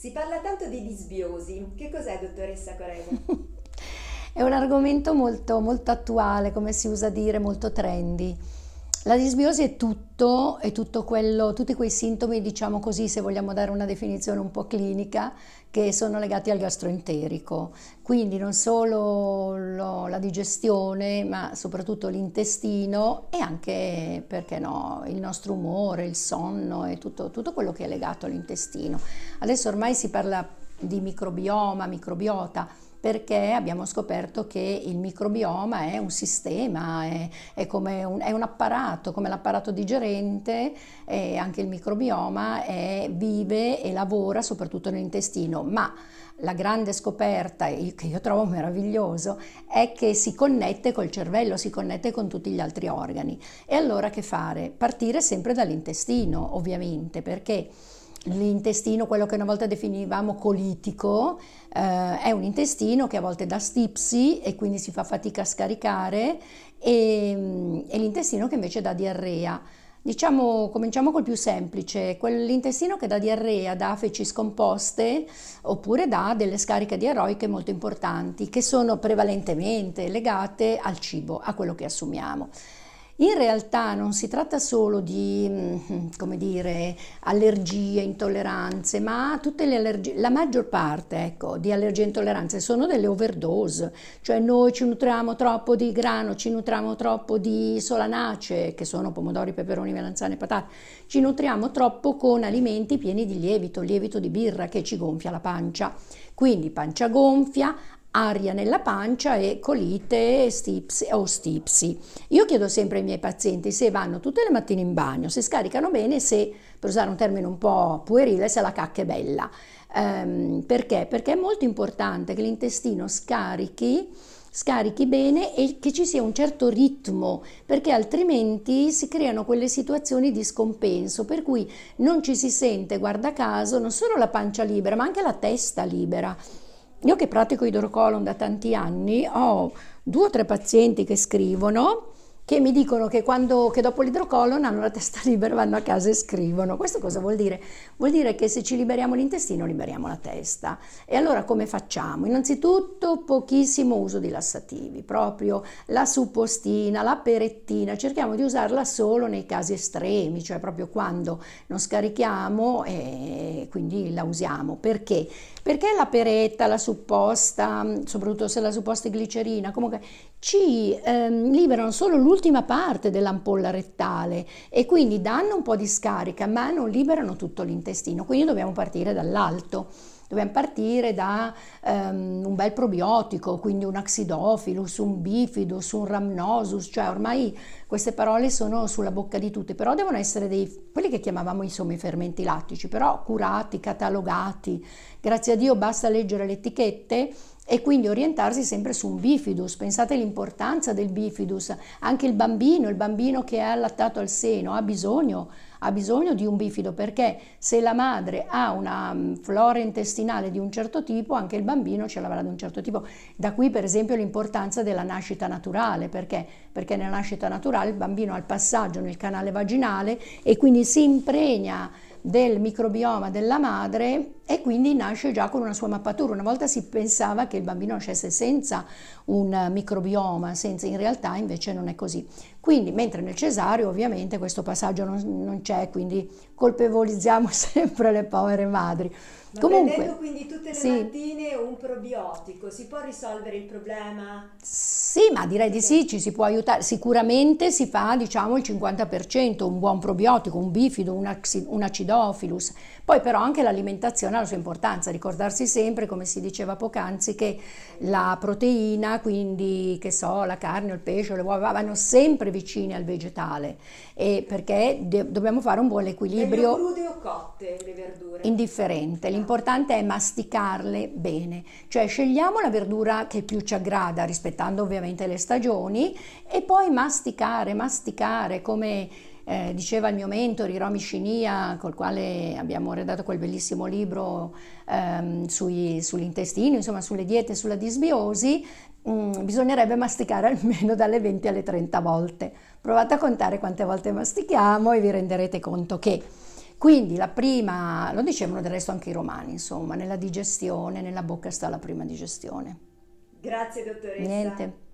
Si parla tanto di disbiosi. Che cos'è, dottoressa Corego? È un argomento molto, molto attuale, come si usa dire, molto trendy. La disbiosi è tutto, è tutto quello, tutti quei sintomi, diciamo così, se vogliamo dare una definizione un po' clinica, che sono legati al gastroenterico. Quindi non solo lo, la digestione, ma soprattutto l'intestino e anche, perché no, il nostro umore, il sonno e tutto, tutto quello che è legato all'intestino. Adesso ormai si parla di microbioma, microbiota perché abbiamo scoperto che il microbioma è un sistema, è, è come un, è un, apparato, come l'apparato digerente, anche il microbioma è, vive e lavora soprattutto nell'intestino, ma la grande scoperta, che io trovo meraviglioso, è che si connette col cervello, si connette con tutti gli altri organi. E allora che fare? Partire sempre dall'intestino, ovviamente, perché L'intestino, quello che una volta definivamo colitico, eh, è un intestino che a volte dà stipsi e quindi si fa fatica a scaricare e, e l'intestino che invece dà diarrea. Diciamo, cominciamo col più semplice, quell'intestino che dà diarrea, dà feci scomposte oppure dà delle scariche diaroiche molto importanti che sono prevalentemente legate al cibo, a quello che assumiamo. In realtà non si tratta solo di, mm, come dire, allergie, intolleranze, ma tutte le allergie, la maggior parte ecco, di allergie e intolleranze sono delle overdose, cioè noi ci nutriamo troppo di grano, ci nutriamo troppo di solanacee, che sono pomodori, peperoni, melanzane, patate, ci nutriamo troppo con alimenti pieni di lievito, lievito di birra che ci gonfia la pancia. Quindi pancia gonfia, aria nella pancia e colite stipsi, o stipsi. Io chiedo sempre ai miei pazienti se vanno tutte le mattine in bagno, se scaricano bene, se, per usare un termine un po' puerile, se la cacca è bella. Ehm, perché? Perché è molto importante che l'intestino scarichi scarichi bene e che ci sia un certo ritmo, perché altrimenti si creano quelle situazioni di scompenso, per cui non ci si sente, guarda caso, non solo la pancia libera, ma anche la testa libera. Io che pratico idrocolon da tanti anni ho due o tre pazienti che scrivono che mi dicono che, quando, che dopo l'idrocollo hanno la testa libera, vanno a casa e scrivono. Questo cosa vuol dire? Vuol dire che se ci liberiamo l'intestino liberiamo la testa. E allora come facciamo? Innanzitutto pochissimo uso di lassativi, proprio la suppostina, la perettina, cerchiamo di usarla solo nei casi estremi, cioè proprio quando non scarichiamo e quindi la usiamo. Perché? Perché la peretta, la supposta, soprattutto se la supposta è glicerina, comunque ci ehm, liberano solo l'ultimo l'ultima parte dell'ampolla rettale e quindi danno un po' di scarica ma non liberano tutto l'intestino, quindi dobbiamo partire dall'alto. Dobbiamo partire da um, un bel probiotico, quindi un axidofilus, un bifidus, un rhamnosus, cioè ormai queste parole sono sulla bocca di tutti, però devono essere dei, quelli che chiamavamo insomma i fermenti lattici, però curati, catalogati. Grazie a Dio basta leggere le etichette e quindi orientarsi sempre su un bifidus. Pensate all'importanza del bifidus, anche il bambino, il bambino che è allattato al seno ha bisogno, ha bisogno di un bifido perché se la madre ha una mm, flora intestinale di un certo tipo, anche il bambino ce l'avrà di un certo tipo. Da qui per esempio l'importanza della nascita naturale, perché? Perché nella nascita naturale il bambino ha il passaggio nel canale vaginale e quindi si impregna del microbioma della madre e quindi nasce già con una sua mappatura. Una volta si pensava che il bambino nascesse senza un microbioma, senza, in realtà invece non è così. Quindi, mentre nel cesario ovviamente questo passaggio non, non c'è, quindi colpevolizziamo sempre le povere madri. Ma Comunque, prendendo quindi tutte le sì. mattine un probiotico, si può risolvere il problema? Sì, ma direi di sì, ci si può aiutare. Sicuramente si fa, diciamo, il 50%, un buon probiotico, un bifido, un, axi, un acidophilus. Poi però anche l'alimentazione ha la sua importanza, ricordarsi sempre, come si diceva poc'anzi, che la proteina, quindi, che so, la carne, il pesce, le uova, vanno sempre vicine al vegetale, e perché dobbiamo fare un buon equilibrio. Meglio crude o cotte le verdure? indifferente, l'importante è masticarle bene, cioè scegliamo la verdura che più ci aggrada rispettando ovviamente le stagioni e poi masticare, masticare come eh, diceva il mio mentore Hiromi Shinia, col quale abbiamo redatto quel bellissimo libro ehm, sui, sull'intestino, insomma sulle diete, sulla disbiosi, mh, mm, bisognerebbe masticare almeno dalle 20 alle 30 volte. Provate a contare quante volte mastichiamo e vi renderete conto che quindi la prima, lo dicevano del resto anche i romani, insomma, nella digestione, nella bocca sta la prima digestione. Grazie dottoressa. Niente.